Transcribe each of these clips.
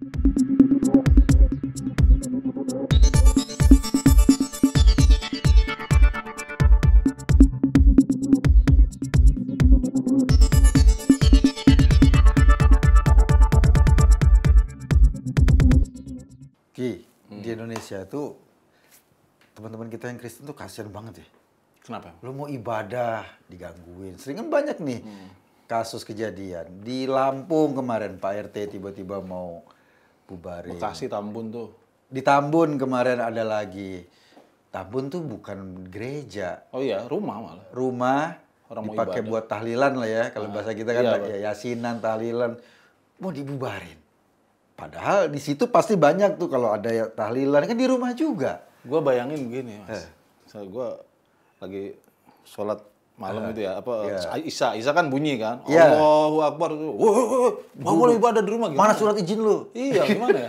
Ki, di Indonesia itu teman-teman kita yang Kristen tuh kasihan banget ya. Kenapa? Lu mau ibadah digangguin. Sering kan banyak nih hmm. kasus kejadian. Di Lampung kemarin Pak RT tiba-tiba mau bubarin. Bekasi Tambun tuh. Di Tambun kemarin ada lagi. Tambun tuh bukan gereja. Oh iya, rumah malah. Rumah Orang dipakai buat tahlilan lah ya. Kalau nah, bahasa kita kan iya, ya, yasinan, tahlilan. Mau dibubarin. Padahal di situ pasti banyak tuh kalau ada ya tahlilan kan di rumah juga. Gue bayangin begini, Mas. Eh. Misalnya gue lagi sholat malam uh, itu ya apa yeah. Isa Isa kan bunyi kan yeah. Allahu Akbar wah mau boleh ibadah di rumah gimana? mana surat izin lu iya gimana ya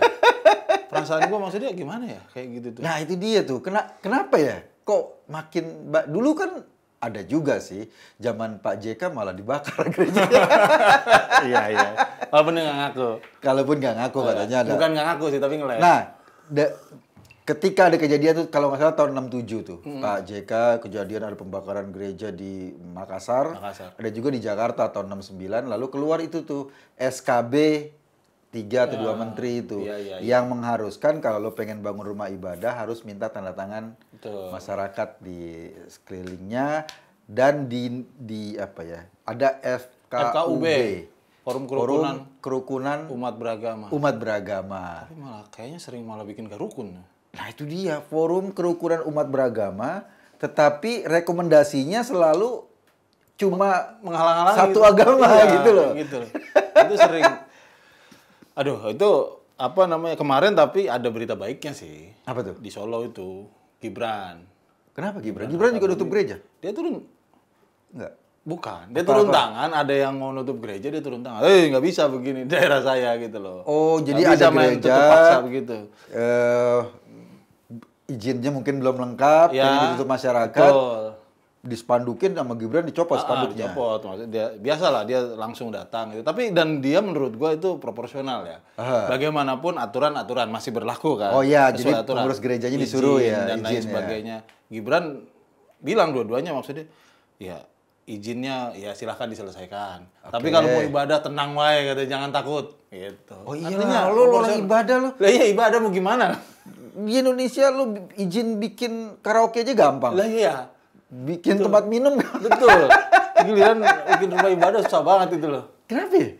perasaan gua maksudnya gimana ya kayak gitu tuh nah itu dia tuh Kena, kenapa ya kok makin dulu kan ada juga sih zaman Pak JK malah dibakar gereja. iya iya. Walaupun nggak ngaku. Kalaupun nggak ngaku katanya ada. Bukan nggak ngaku sih tapi ngeles. Nah, ketika ada kejadian tuh kalau nggak salah tahun 67 tuh hmm. Pak JK kejadian ada pembakaran gereja di Makassar, Makassar, ada juga di Jakarta tahun 69 lalu keluar itu tuh SKB tiga atau dua ah, menteri itu iya, iya, iya. yang mengharuskan kalau lo pengen bangun rumah ibadah harus minta tanda tangan Betul. masyarakat di sekelilingnya dan di di apa ya ada FKUB, FKUB. Forum kerukunan, Forum kerukunan umat beragama. Umat beragama. Tapi malah kayaknya sering malah bikin garukun Nah itu dia, forum kerukunan umat beragama, tetapi rekomendasinya selalu cuma menghalang-halangi satu gitu. agama iya, gitu loh. Gitu loh. Itu sering. Aduh, itu apa namanya kemarin tapi ada berita baiknya sih. Apa tuh? Di Solo itu Gibran. Kenapa Gibran? Gibran, Gibran juga nutup gereja. Dia turun. Enggak. Bukan, dia apa, turun apa? tangan, ada yang mau nutup gereja dia turun tangan. Eh, nggak bisa begini daerah saya gitu loh. Oh, jadi gak ada bisa gereja. Main tutup paksa begitu. uh, izinnya mungkin belum lengkap, ya, pengen ditutup masyarakat. Betul. Dispandukin sama Gibran dicopot ah, spanduknya. Dicopot, dia biasalah dia langsung datang gitu. Tapi dan dia menurut gue itu proporsional ya. Bagaimanapun aturan-aturan masih berlaku kan. Oh iya, jadi aturan. pengurus gerejanya disuruh izin, ya dan izin, lain ya. sebagainya. Ya. Gibran bilang dua-duanya maksudnya ya izinnya ya silahkan diselesaikan. Okay. Tapi kalau mau ibadah tenang wae katanya jangan takut gitu. Oh iya Artinya, lo orang ibadah lo Lah iya ibadah mau gimana? Di Indonesia lo izin bikin karaoke aja gampang. Lah iya. Bikin Betul. tempat minum Betul. Giliran bikin rumah ibadah susah banget itu loh. Kenapa? Ya?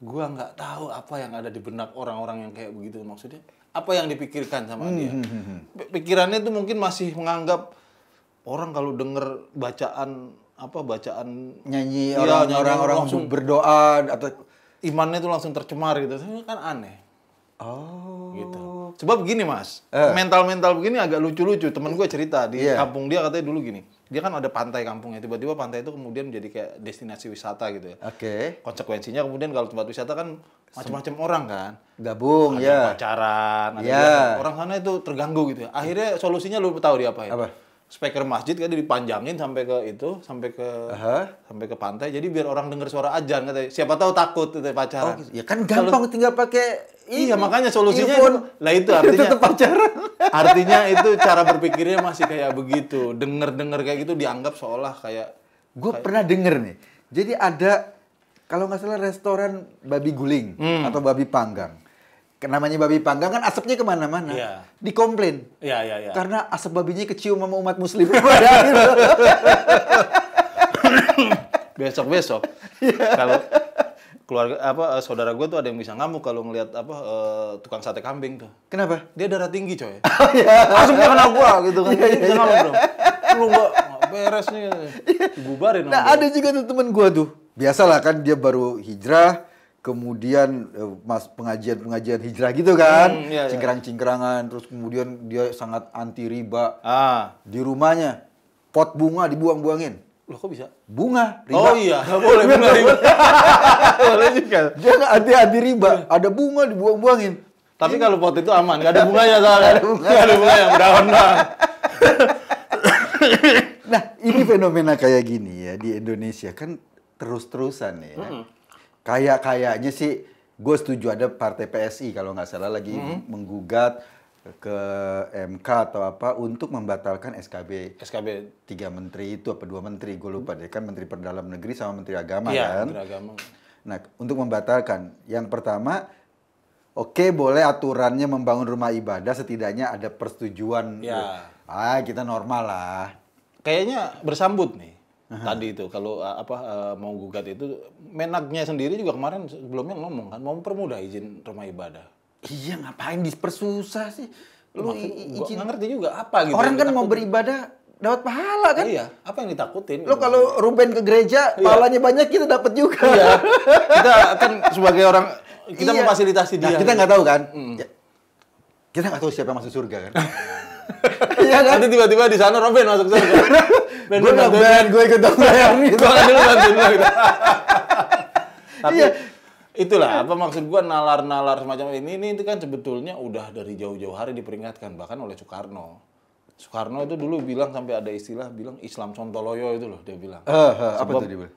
Gua nggak tahu apa yang ada di benak orang-orang yang kayak begitu maksudnya. Apa yang dipikirkan sama hmm. dia? Hmm, hmm, hmm. Pikirannya tuh mungkin masih menganggap orang kalau denger bacaan apa bacaan nyanyi orang-orang iya, ya, orang, orang langsung berdoa atau imannya itu langsung tercemar gitu. Kan aneh. Oh. Gitu. Sebab gini mas, eh. mental-mental eh. begini agak lucu-lucu. Temen gue cerita di yeah. kampung dia katanya dulu gini. Dia kan ada pantai kampungnya. Tiba-tiba pantai itu kemudian menjadi kayak destinasi wisata gitu ya. Oke. Okay. Konsekuensinya kemudian kalau tempat wisata kan macam-macam orang kan. Gabung ada ya. Pacaran. Ada yeah. Iya. Orang sana itu terganggu gitu ya. Akhirnya solusinya lu tahu dia apa ya? Apa? speaker masjid kan dipanjangin sampai ke itu sampai ke uh-huh. sampai ke pantai jadi biar orang dengar suara ajan katanya siapa tahu takut itu pacaran oh, ya kan gampang tinggal pakai iya makanya solusinya itu, lah itu artinya tetap pacaran artinya itu cara berpikirnya masih kayak begitu denger dengar kayak gitu dianggap seolah kayak gue pernah denger nih jadi ada kalau nggak salah restoran babi guling hmm. atau babi panggang namanya babi panggang kan asapnya kemana-mana. Yeah. Dikomplain. Iya, yeah, iya, yeah, iya. Yeah. Karena asap babinya kecium sama umat muslim. Besok-besok. yeah. Kalau keluarga apa eh, saudara gue tuh ada yang bisa ngamuk kalau ngelihat apa uh, tukang sate kambing tuh. Kenapa? Dia darah tinggi coy. Asapnya oh, kena gua gitu kan. Yeah, yeah, ngamuk bro. Iya. Lu gua beres nih. Iya. Dibubarin. Nah, ada juga tuh temen gua tuh. Biasalah kan dia baru hijrah, kemudian eh, mas pengajian-pengajian hijrah gitu kan, hmm, iya, iya. cingkrang-cingkrangan, terus kemudian dia sangat anti riba. Ah. Di rumahnya pot bunga dibuang-buangin. Loh kok bisa? Bunga, riba. Oh iya, nggak boleh bunga riba. boleh juga. Dia nggak anti anti riba, iya. ada bunga dibuang-buangin. Tapi iya. kalau pot itu aman, nggak ada bunganya soalnya. Nggak ada bunga, ada bunga yang berawan bang. nah, ini fenomena kayak gini ya di Indonesia kan terus-terusan ya. -hmm kayak kayaknya sih gue setuju ada partai PSI kalau nggak salah lagi hmm. menggugat ke MK atau apa untuk membatalkan SKB SKB tiga menteri itu apa dua menteri gue lupa deh kan menteri perdalam negeri sama menteri agama iya, kan menteri agama. nah untuk membatalkan yang pertama oke okay, boleh aturannya membangun rumah ibadah setidaknya ada persetujuan ya. ah kita normal lah kayaknya bersambut nih Aha. tadi itu kalau eh, apa eh, mau gugat itu menaknya sendiri juga kemarin sebelumnya ngomong kan mau permudah izin rumah ibadah. Iya ngapain dipersusah sih? Lu izin gua ngerti juga apa gitu. Orang kan mau beribadah dapat pahala kan? Iya. Apa yang ditakutin? Lo gitu. kalau Ruben ke gereja, iya. pahalanya banyak kita dapat juga. Iya. kita kan sebagai orang kita iya. memfasilitasi nah, dia. Nah, kita gitu. nggak tahu kan? Mm. Kita nggak tahu siapa yang masuk surga kan? ya kan? Nanti tiba-tiba di sana Robin masuk sana. ben, gue nggak band, gue ikut dong bayangin. Gue kan dulu bantuin lo gitu. Tapi iya. itulah apa maksud gue nalar-nalar semacam ini, ini itu kan sebetulnya udah dari jauh-jauh hari diperingatkan bahkan oleh Soekarno. Soekarno itu dulu bilang sampai ada istilah bilang Islam Sontoloyo itu loh dia bilang. Uh, uh, apa tadi dia bilang?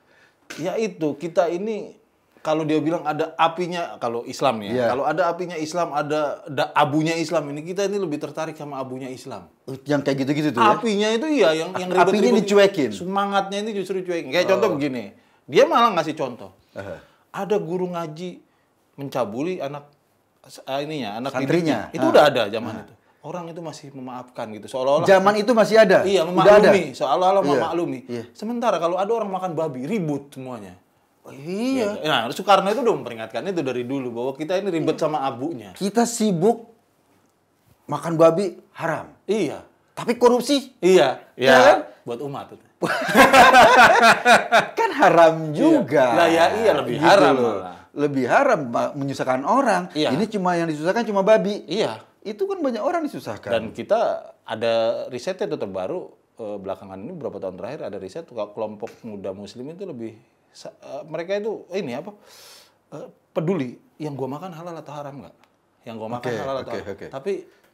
Ya itu kita ini kalau dia bilang ada apinya kalau Islam ya. Yeah. Kalau ada apinya Islam, ada, ada abunya Islam. Ini kita ini lebih tertarik sama abunya Islam. Eh, yang kayak gitu-gitu tuh ya. Apinya itu iya yang yang ribet Apinya gitu. dicuekin. Semangatnya ini justru cuekin. Kayak oh. contoh begini. Dia malah ngasih contoh. Uh-huh. Ada guru ngaji mencabuli anak uh, ininya, anak santrinya. Didiknya. Itu uh. udah ah. ada zaman uh. itu. Orang itu masih memaafkan gitu. Seolah-olah zaman itu masih ada. Iya, memaklumi, seolah-olah iya. memaklumi. Iya. Sementara kalau ada orang makan babi, ribut semuanya. Iya. iya. Nah, Soekarno itu udah memperingatkan itu dari dulu bahwa kita ini ribet sama abunya. Kita sibuk makan babi haram. Iya. Tapi korupsi? Iya. Iya. Ya, kan? Buat umat. kan haram iya. juga. Iya. Lah ya iya lebih gitu haram loh. Lebih haram menyusahkan orang. Iya. Ini cuma yang disusahkan cuma babi. Iya. Itu kan banyak orang disusahkan. Dan kita ada risetnya itu terbaru eh, belakangan ini beberapa tahun terakhir ada riset kelompok muda muslim itu lebih Eh, mereka itu ini apa eh, peduli yang gua makan halal atau haram nggak yang gua makan okay, halal atau okay, haram okay. tapi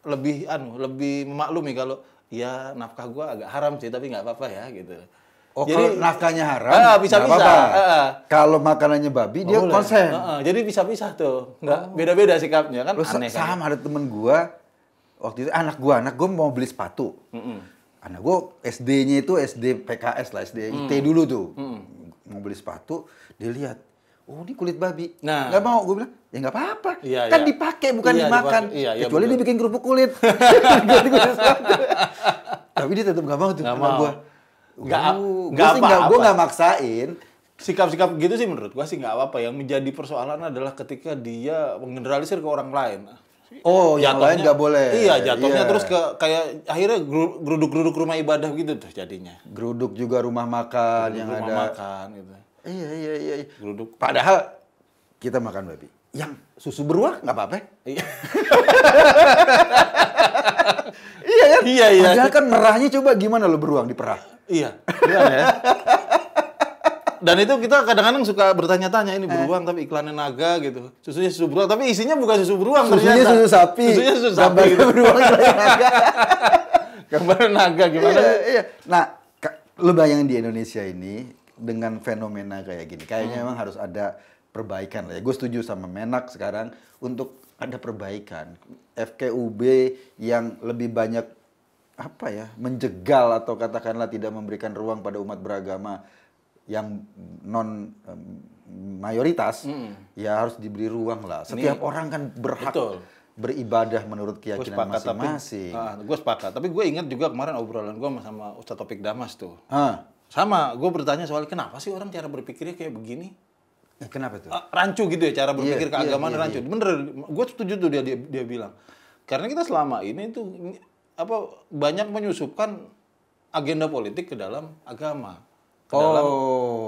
lebih anu lebih memaklumi kalau ya nafkah gua agak haram sih tapi nggak apa-apa ya gitu Oh, jadi, kalau nafkahnya haram, uh, ah, bisa bisa. Apa -apa. Uh, ah. kalau makanannya babi dia boleh. konsen. Uh, uh, jadi bisa bisa tuh, nggak oh. beda beda sikapnya kan. Loh, aneh, kan? sama kan? ada temen gua waktu itu anak gua, anak gua mau beli sepatu. Mm -mm. Anak gua SD-nya itu SD PKS lah, SD mm. IT dulu tuh. Mm mau beli sepatu, dia lihat, oh ini kulit babi. Nah, nggak mau, gue bilang ya nggak apa-apa, iya, kan iya. dipakai bukan iya, dimakan. Dipakai. Iya, iya, Kecuali bener. dia bikin kerupuk kulit. Tapi dia tetap nggak mau tuh. Nggak mau. Gue nggak nggak gue nggak maksain. Sikap-sikap gitu sih menurut gue sih nggak apa-apa. Yang menjadi persoalan adalah ketika dia mengeneralisir ke orang lain Oh, jatuhnya, yang lain nggak boleh. Iya, jatuhnya yeah. terus ke kayak akhirnya geruduk-geruduk rumah ibadah gitu terus jadinya. Geruduk juga rumah makan geruduk yang rumah ada. Rumah makan gitu. Iya, iya, iya, iya. Geruduk. Padahal kita makan babi. Yang susu beruang nggak apa-apa. Iya. iya kan? Iya, iya. Padahal kan merahnya coba gimana lo beruang di perah? Iya. Iya ya. Dan itu kita kadang-kadang suka bertanya-tanya ini eh. beruang eh. tapi iklannya naga gitu. Susunya susu beruang tapi isinya bukan susu beruang Susunya ternyata. susu sapi. Susunya susu sapi gitu. beruang naga. Gambar naga gimana? Iya, iya. Nah, lu bayangin di Indonesia ini dengan fenomena kayak gini. Kayaknya hmm. memang harus ada perbaikan lah ya. Gue setuju sama Menak sekarang untuk ada perbaikan. FKUB yang lebih banyak apa ya menjegal atau katakanlah tidak memberikan ruang pada umat beragama yang non mayoritas mm. ya harus diberi ruang lah. Setiap Ini, orang kan berhak betul. beribadah menurut keyakinan masing-masing. Ah, gue sepakat. Tapi gue ingat juga kemarin obrolan gue sama Ustaz Topik Damas tuh. Ah. Sama, gue bertanya soal kenapa sih orang cara berpikirnya kayak begini? Ya, kenapa tuh? Ah, rancu gitu ya cara berpikir yeah, iya, keagamaan yeah, yeah, rancu. Yeah. Bener, gue setuju tuh dia, dia dia bilang. Karena kita selama ini tuh apa banyak menyusupkan agenda politik ke dalam agama ke oh. dalam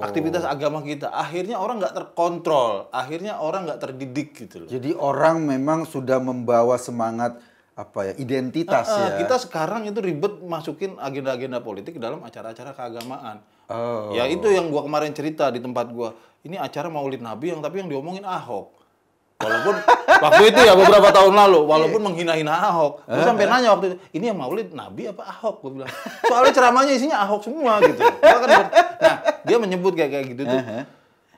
aktivitas agama kita. Akhirnya orang nggak terkontrol, akhirnya orang nggak terdidik gitu loh. Jadi orang memang sudah membawa semangat apa ya identitas uh, uh, ya. Kita sekarang itu ribet masukin agenda-agenda politik dalam acara-acara keagamaan. Oh. Ya itu yang gua kemarin cerita di tempat gua. Ini acara Maulid Nabi yang tapi yang diomongin Ahok. Walaupun waktu itu ya beberapa tahun lalu iya. walaupun menghina-hina Ahok gue sampai nanya waktu itu ini yang Maulid Nabi apa Ahok gue bilang soalnya ceramahnya isinya Ahok semua gitu kan nah dia menyebut kayak kayak gitu tuh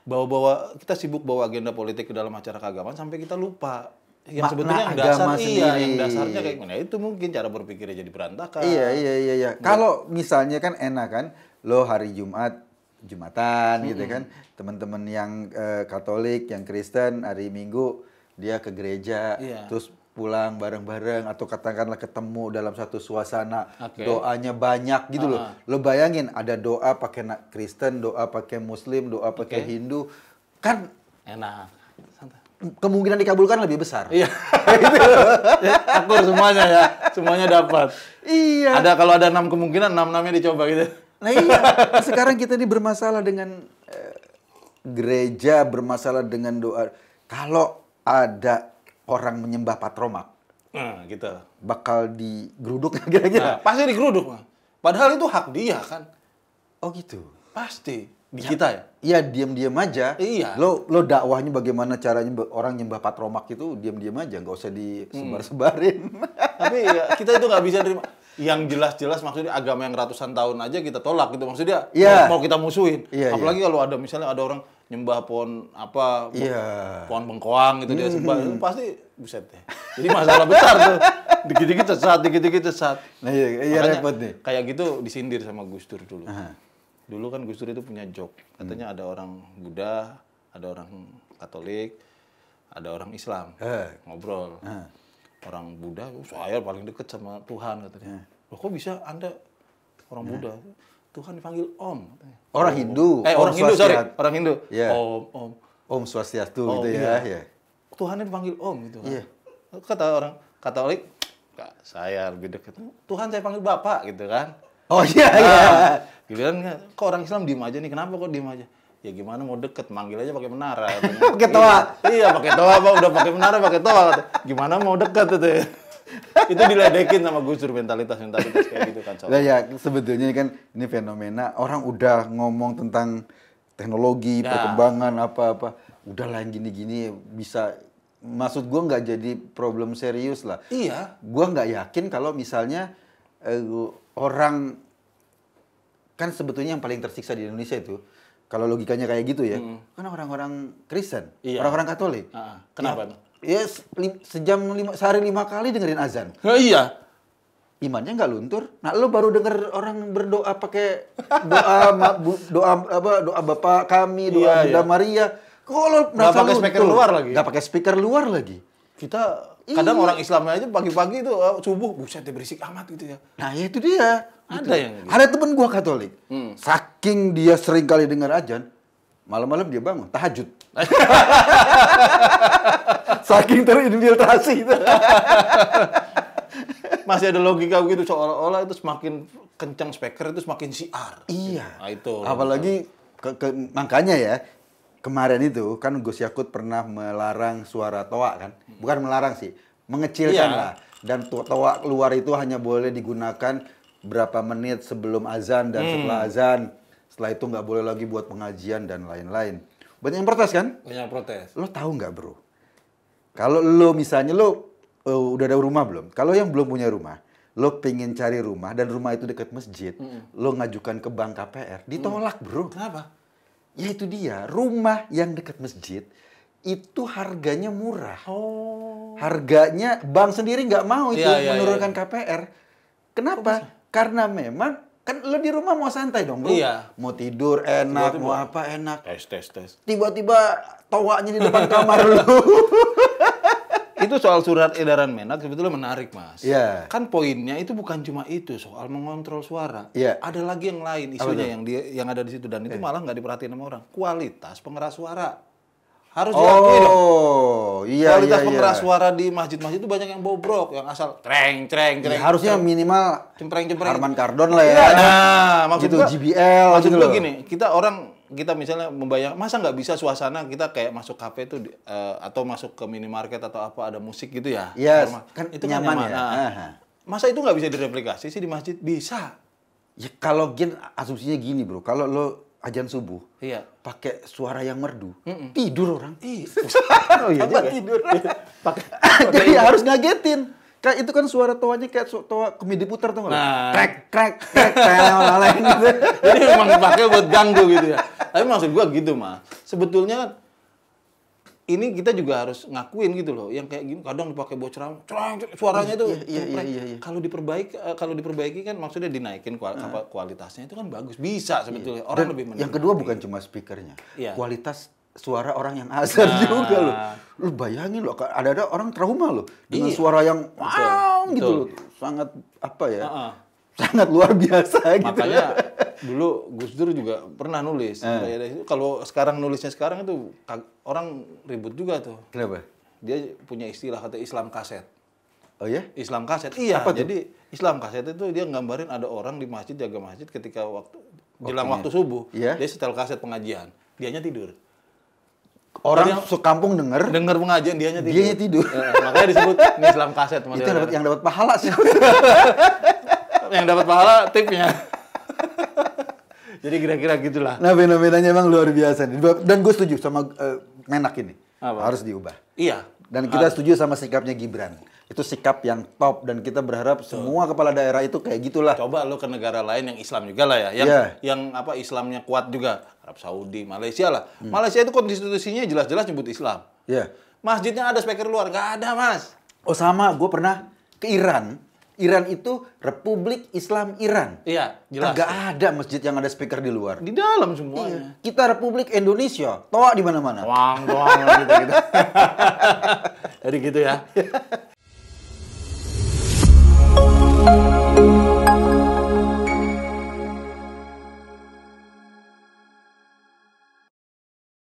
bawa-bawa kita sibuk bawa agenda politik ke dalam acara keagamaan sampai kita lupa yang Makna sebetulnya yang dasar sendiri. iya yang dasarnya kayak gimana nah, itu mungkin cara berpikirnya jadi berantakan iya iya iya, iya. kalau misalnya kan enak kan lo hari Jumat Jumatan -hmm. gitu kan teman-teman yang uh, Katolik yang Kristen hari Minggu dia ke gereja yeah. terus pulang bareng-bareng atau katakanlah ketemu dalam satu suasana okay. doanya banyak gitu uh -huh. loh lo bayangin ada doa pakai nak Kristen doa pakai Muslim doa pakai okay. Hindu kan enak kemungkinan dikabulkan lebih besar iya gitu ya, akur semuanya ya semuanya dapat iya ada kalau ada enam kemungkinan enam enamnya dicoba gitu nah iya nah, sekarang kita ini bermasalah dengan eh, gereja bermasalah dengan doa kalau ada orang menyembah patromak, nah, gitu. bakal digeruduk kira-kira. Nah, pasti digeruduk. Padahal itu hak dia kan. Oh gitu. Pasti di ya, kita ya. Iya diam-diam aja. Iya. Lo lo dakwahnya bagaimana caranya orang nyembah patromak itu diam-diam aja, nggak usah disebar-sebarin. Hmm. Tapi ya, kita itu nggak bisa terima. Yang jelas-jelas maksudnya agama yang ratusan tahun aja kita tolak gitu maksudnya. Iya. Mau, kita musuhin. Yeah, iya. Apalagi yeah. kalau ada misalnya ada orang nyembah pohon apa yeah. pohon bengkoang gitu dia hmm. sembah itu pasti buset deh jadi masalah besar tuh dikit-dikit sesat dikit-dikit sesat nah iya, iya repot nih kayak gitu disindir sama Gus Dur dulu Aha. dulu kan Gus Dur itu punya joke katanya hmm. ada orang Buddha ada orang Katolik ada orang Islam uh. ngobrol uh. orang Buddha saya paling deket sama Tuhan katanya uh. loh kok bisa anda orang Buddha Tuhan dipanggil Om. Orang oh, Hindu. Eh, orang om Hindu, sorry. Orang Hindu. Yeah. Om, Om. Om Swastiastu om, gitu ya. Yeah. Iya. Tuhan dipanggil Om gitu kan. Iya. Yeah. Kata orang Katolik, Kak, saya lebih dekat. Tuhan saya panggil Bapak gitu kan. Oh iya nah, iya. Giliran ah. kok orang Islam diem aja nih, kenapa kok diem aja? Ya gimana mau deket, manggil aja pakai menara. pakai toa. Iya, pakai toa, Pak. Udah pakai menara, pakai toa. Gimana mau deket itu ya. itu diledekin sama Gus Dur mentalitas mentalitas kayak gitu kan. Lah ya sebetulnya kan ini fenomena orang udah ngomong tentang teknologi, ya. perkembangan apa-apa. Udah lain gini-gini bisa maksud gua nggak jadi problem serius lah. Iya. Gua nggak yakin kalau misalnya eh, orang kan sebetulnya yang paling tersiksa di Indonesia itu kalau logikanya kayak gitu ya, hmm. kan orang-orang Kristen, iya. orang-orang Katolik. Uh, kenapa? Ya, ya sejam lima, sehari lima kali dengerin azan. Nah, iya. Imannya nggak luntur. Nah, lo baru denger orang berdoa pakai doa ma, bu, doa apa doa Bapak kami, doa iya, Bunda iya. Maria. Kok nggak pakai speaker luar lagi? Nggak pakai speaker luar lagi. Kita kadang orang Islamnya aja pagi-pagi itu uh, eh, subuh buset berisik amat gitu ya. Nah, ya itu dia. Ada gitu. yang Ada temen gua Katolik. Hmm. Saking dia sering kali dengar azan, Malam-malam dia bangun, tahajud. Saking terinfiltrasi itu. Masih ada logika begitu, seolah-olah itu semakin kencang speaker itu semakin siar. Iya. Nah, itu. Apalagi ke, ke, makanya ya kemarin itu kan Gus Yakut pernah melarang suara toa kan. Bukan melarang sih, mengecilkan iya. lah. Dan toa luar itu hanya boleh digunakan berapa menit sebelum azan dan hmm. setelah azan setelah itu nggak boleh lagi buat pengajian dan lain-lain. Banyak yang protes kan? Banyak yang protes. Lo tahu nggak bro? Kalau lo misalnya lo uh, udah ada rumah belum? Kalau yang belum punya rumah, lo pengen cari rumah dan rumah itu dekat masjid, mm -hmm. lo ngajukan ke bank KPR, ditolak bro. Kenapa? Ya itu dia, rumah yang dekat masjid itu harganya murah. Oh. Harganya bank sendiri nggak mau itu ya, ya, menurunkan ya, ya. KPR. Kenapa? Karena memang kan lo di rumah mau santai dong bro. Iya. Mau tidur enak, tiba -tiba. mau apa enak. Tes tes tes. Tiba-tiba towanya di depan kamar lo. itu soal surat edaran Menak sebetulnya menarik mas. Iya. Yeah. Kan poinnya itu bukan cuma itu soal mengontrol suara. Iya. Yeah. Ada lagi yang lain isunya yang dia yang ada di situ dan itu yeah. malah nggak diperhatiin sama orang. Kualitas pengeras suara harus oh, diakui dong. Oh, iya, iya, Kualitas iya, pengeras iya. suara di masjid-masjid itu banyak yang bobrok, yang asal treng treng treng. Ya, harusnya treng. Gitu. minimal cempreng cempreng. Harman Kardon lah ya. Iya, nah, nah maksud gitu, gua, GBL maksud gitu gua gini, kita orang kita misalnya membayang masa nggak bisa suasana kita kayak masuk kafe itu uh, eh, atau masuk ke minimarket atau apa ada musik gitu ya. Iya, yes, kan itu kan nyaman, kan nyaman ya. Nah, masa itu nggak bisa direplikasi sih di masjid? Bisa. Ya kalau gen asumsinya gini, Bro. Kalau lo ajan subuh, iya. pakai suara yang merdu, Mm-mm. tidur orang. Ih, iya. oh iya juga. tidur. Iya. pakai. Jadi ya harus ngagetin. Kayak itu kan suara toanya kayak su- toa komedi putar tuh nah. Krek krek krek krek, gitu. Jadi memang pakai buat ganggu gitu ya. Tapi maksud gua gitu mah. Sebetulnya ini kita juga harus ngakuin gitu loh yang kayak gini kadang dipakai buat ceram suaranya itu iya, iya, iya, iya. kalau diperbaik eh, kalau diperbaiki kan maksudnya dinaikin kual uh. kualitasnya itu kan bagus bisa iya. sebetulnya iya. orang Dan lebih menikmati. yang kedua bukan cuma speakernya iya. kualitas suara orang yang azan nah. juga loh lu bayangin loh ada ada orang trauma loh dengan iya. suara yang wow gitu loh sangat apa ya uh -uh. sangat luar biasa gitu dulu Gus Dur juga pernah nulis eh. kalau sekarang nulisnya sekarang itu orang ribut juga tuh kenapa dia punya istilah kata Islam kaset Oh ya? Islam kaset. Iya. Apa tuh? Islam kaset itu dia nggambarin ada orang di masjid jaga masjid ketika waktu Waktunya. jelang waktu subuh. yeah. Dia setel kaset pengajian. Dianya tidur. Orang dia, sekampung denger. Denger pengajian dianya tidur. Dianya tidur. Ya, makanya disebut Islam kaset. Itu kan. yang dapat pahala sih. yang dapat pahala tipnya. Jadi kira-kira gitulah. Nah, fenomenanya emang luar biasa Dan gue setuju sama uh, menak ini. Apa? Harus diubah. Iya. Dan kita setuju sama sikapnya Gibran. Itu sikap yang top dan kita berharap so. semua kepala daerah itu kayak gitulah. Coba lo ke negara lain yang Islam juga lah ya, yang yeah. yang apa Islamnya kuat juga. Arab Saudi, Malaysia lah. Hmm. Malaysia itu konstitusinya jelas-jelas nyebut Islam. Iya. Yeah. Masjidnya ada speaker luar, gak ada mas. Oh sama, gue pernah ke Iran Iran itu Republik Islam Iran. Iya, jelas. Enggak ada masjid yang ada speaker di luar. Di dalam semua. Iya. Kita Republik Indonesia, toa di mana-mana. Wang, doang gitu gitu. Jadi gitu ya.